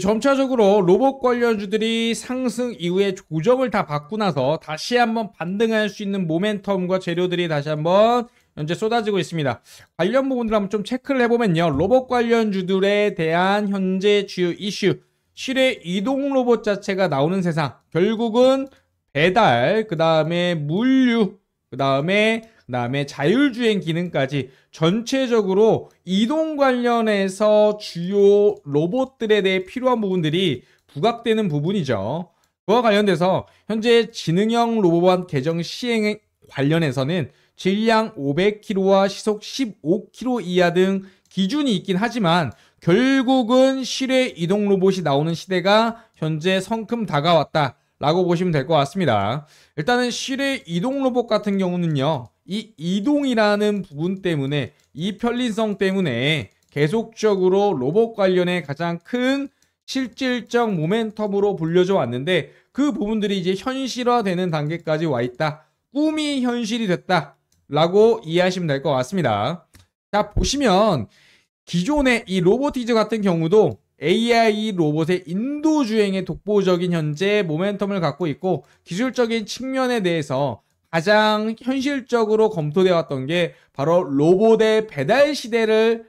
점차적으로 로봇 관련주들이 상승 이후에 조정을 다 받고 나서 다시 한번 반등할 수 있는 모멘텀과 재료들이 다시 한번 현재 쏟아지고 있습니다. 관련 부분들 한번 좀 체크를 해보면요. 로봇 관련주들에 대한 현재 주요 이슈, 실외 이동 로봇 자체가 나오는 세상, 결국은 배달, 그 다음에 물류, 그 다음에 그다음에 자율주행 기능까지 전체적으로 이동 관련해서 주요 로봇들에 대해 필요한 부분들이 부각되는 부분이죠. 그와 관련돼서 현재 지능형 로봇 개정 시행 관련해서는 질량 500km와 시속 15km 이하 등 기준이 있긴 하지만 결국은 실외 이동 로봇이 나오는 시대가 현재 성큼 다가왔다. 라고 보시면 될 것 같습니다. 일단은 실외 이동 로봇 같은 경우는요. 이 이동이라는 부분 때문에 이 편리성 때문에 계속적으로 로봇 관련해 가장 큰 실질적 모멘텀으로 불려져 왔는데 그 부분들이 이제 현실화되는 단계까지 와 있다. 꿈이 현실이 됐다. 라고 이해하시면 될 것 같습니다. 자, 보시면 기존의 이 로보티즈 같은 경우도 AI 로봇의 인도주행의 독보적인 현재 모멘텀을 갖고 있고 기술적인 측면에 대해서 가장 현실적으로 검토되어 왔던 게 바로 로봇의 배달 시대를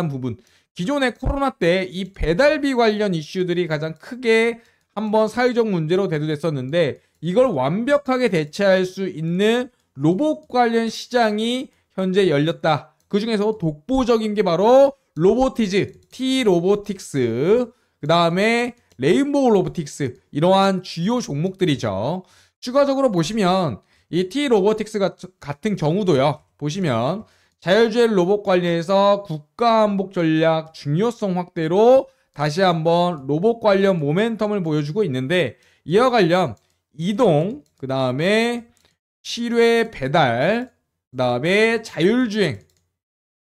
연달아란 부분. 기존의 코로나 때 이 배달비 관련 이슈들이 가장 크게 한번 사회적 문제로 대두됐었는데 이걸 완벽하게 대체할 수 있는 로봇 관련 시장이 현재 열렸다. 그 중에서 독보적인 게 바로 로보티즈, T 로보틱스, 그 다음에 레인보우 로보틱스 이러한 주요 종목들이죠. 추가적으로 보시면 이 T 로보틱스 같은 경우도요. 보시면 자율주행 로봇 관리에서 국가 안복 전략 중요성 확대로 다시 한번 로봇 관련 모멘텀을 보여주고 있는데 이와 관련 이동, 그 다음에 실외 배달, 그 다음에 자율주행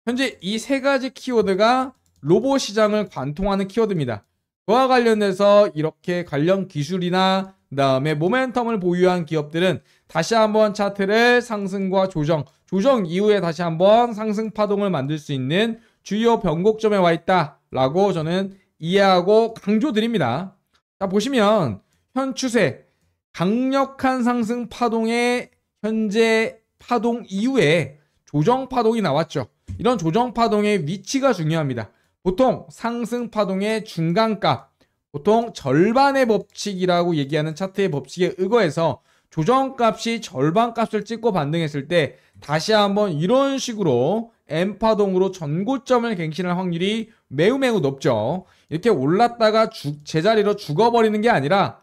현재 이 세 가지 키워드가 로봇 시장을 관통하는 키워드입니다. 그와 관련해서 이렇게 관련 기술이나 그다음에 모멘텀을 보유한 기업들은 다시 한번 차트를 상승과 조정, 조정 이후에 다시 한번 상승 파동을 만들 수 있는 주요 변곡점에 와 있다라고 저는 이해하고 강조드립니다. 자 보시면 현 추세 강력한 상승 파동의 현재 파동 이후에 조정 파동이 나왔죠. 이런 조정 파동의 위치가 중요합니다. 보통 상승 파동의 중간값, 보통 절반의 법칙이라고 얘기하는 차트의 법칙에 의거해서 조정값이 절반값을 찍고 반등했을 때 다시 한번 이런 식으로 엠파동으로 전고점을 갱신할 확률이 매우 매우 높죠. 이렇게 올랐다가 주, 제자리로 죽어버리는 게 아니라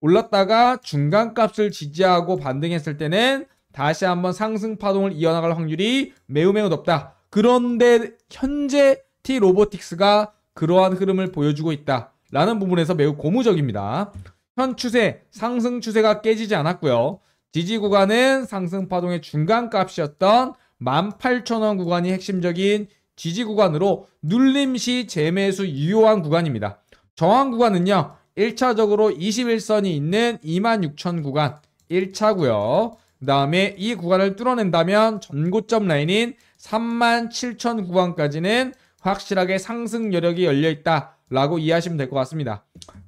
올랐다가 중간값을 지지하고 반등했을 때는 다시 한번 상승파동을 이어나갈 확률이 매우 매우 높다. 그런데 현재 T 로보틱스가 그러한 흐름을 보여주고 있다. 라는 부분에서 매우 고무적입니다. 현 추세, 상승 추세가 깨지지 않았고요. 지지 구간은 상승 파동의 중간 값이었던 18,000원 구간이 핵심적인 지지 구간으로 눌림 시 재매수 유효한 구간입니다. 정한 구간은요. 1차적으로 21선이 있는 26,000 구간 1차고요. 그 다음에 이 구간을 뚫어낸다면 전고점 라인인 37,009원까지는 확실하게 상승 여력이 열려 있다 라고 이해하시면 될 것 같습니다.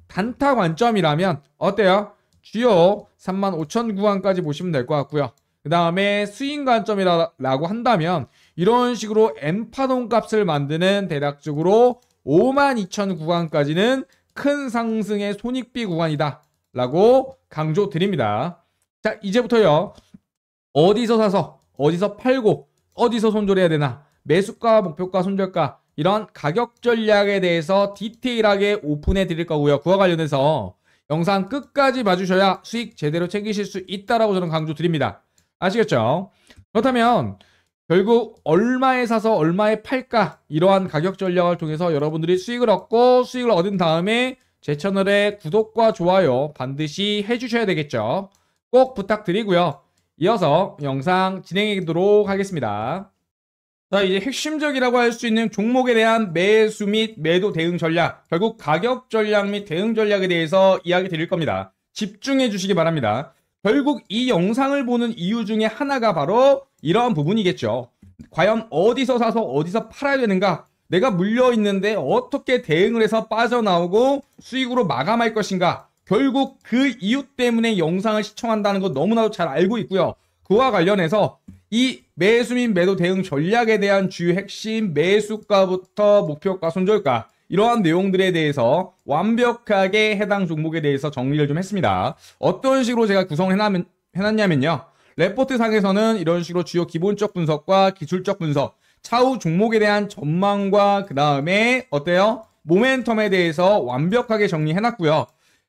단타 관점이라면 어때요? 주요 35,009원까지 보시면 될 것 같고요. 그 다음에 수익 관점이라고 한다면 이런 식으로 N파동 값을 만드는 대략적으로 52,009원까지는 큰 상승의 손익비 구간이다 라고 강조 드립니다. 자 이제부터요. 어디서 사서 어디서 팔고 어디서 손절해야 되나, 매수가, 목표가, 손절가 이런 가격 전략에 대해서 디테일하게 오픈해 드릴 거고요. 그와 관련해서 영상 끝까지 봐주셔야 수익 제대로 챙기실 수 있다라고 저는 강조드립니다. 아시겠죠? 그렇다면 결국 얼마에 사서 얼마에 팔까 이러한 가격 전략을 통해서 여러분들이 수익을 얻고 수익을 얻은 다음에 제 채널에 구독과 좋아요 반드시 해주셔야 되겠죠. 꼭 부탁드리고요. 이어서 영상 진행하도록 하겠습니다. 자, 이제 핵심적이라고 할 수 있는 종목에 대한 매수 및 매도 대응 전략, 결국 가격 전략 및 대응 전략에 대해서 이야기 드릴 겁니다. 집중해 주시기 바랍니다. 결국 이 영상을 보는 이유 중에 하나가 바로 이러한 부분이겠죠. 과연 어디서 사서 어디서 팔아야 되는가? 내가 물려 있는데 어떻게 대응을 해서 빠져나오고 수익으로 마감할 것인가? 결국 그 이유 때문에 영상을 시청한다는 거 너무나도 잘 알고 있고요. 그와 관련해서 이 매수 민 매도 대응 전략에 대한 주요 핵심 매수가부터 목표가 손절가 이러한 내용들에 대해서 완벽하게 해당 종목에 대해서 정리를 좀 했습니다. 어떤 식으로 제가 구성을 해놨, 해놨냐면요. 레포트 상에서는 이런 식으로 주요 기본적 분석과 기술적 분석, 차후 종목에 대한 전망과 그 다음에 어때요? 모멘텀에 대해서 완벽하게 정리해놨고요.